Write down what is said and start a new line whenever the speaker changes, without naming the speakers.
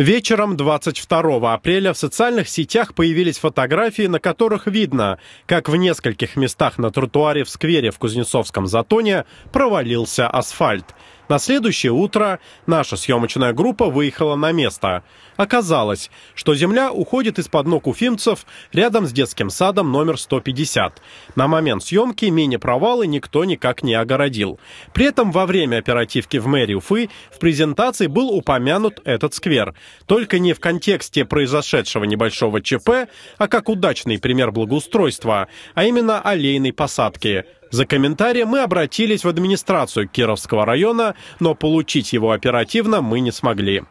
Вечером 22 апреля в социальных сетях появились фотографии, на которых видно, как в нескольких местах на тротуаре в сквере в Кузнецовском затоне провалился асфальт. На следующее утро наша съемочная группа выехала на место. Оказалось, что земля уходит из-под ног уфимцев рядом с детским садом номер 150. На момент съемки мини-провалы никто никак не огородил. При этом во время оперативки в мэрии Уфы в презентации был упомянут этот сквер. Только не в контексте произошедшего небольшого ЧП, а как удачный пример благоустройства, а именно аллейной посадки – за комментарием мы обратились в администрацию Кировского района, но получить его оперативно мы не смогли.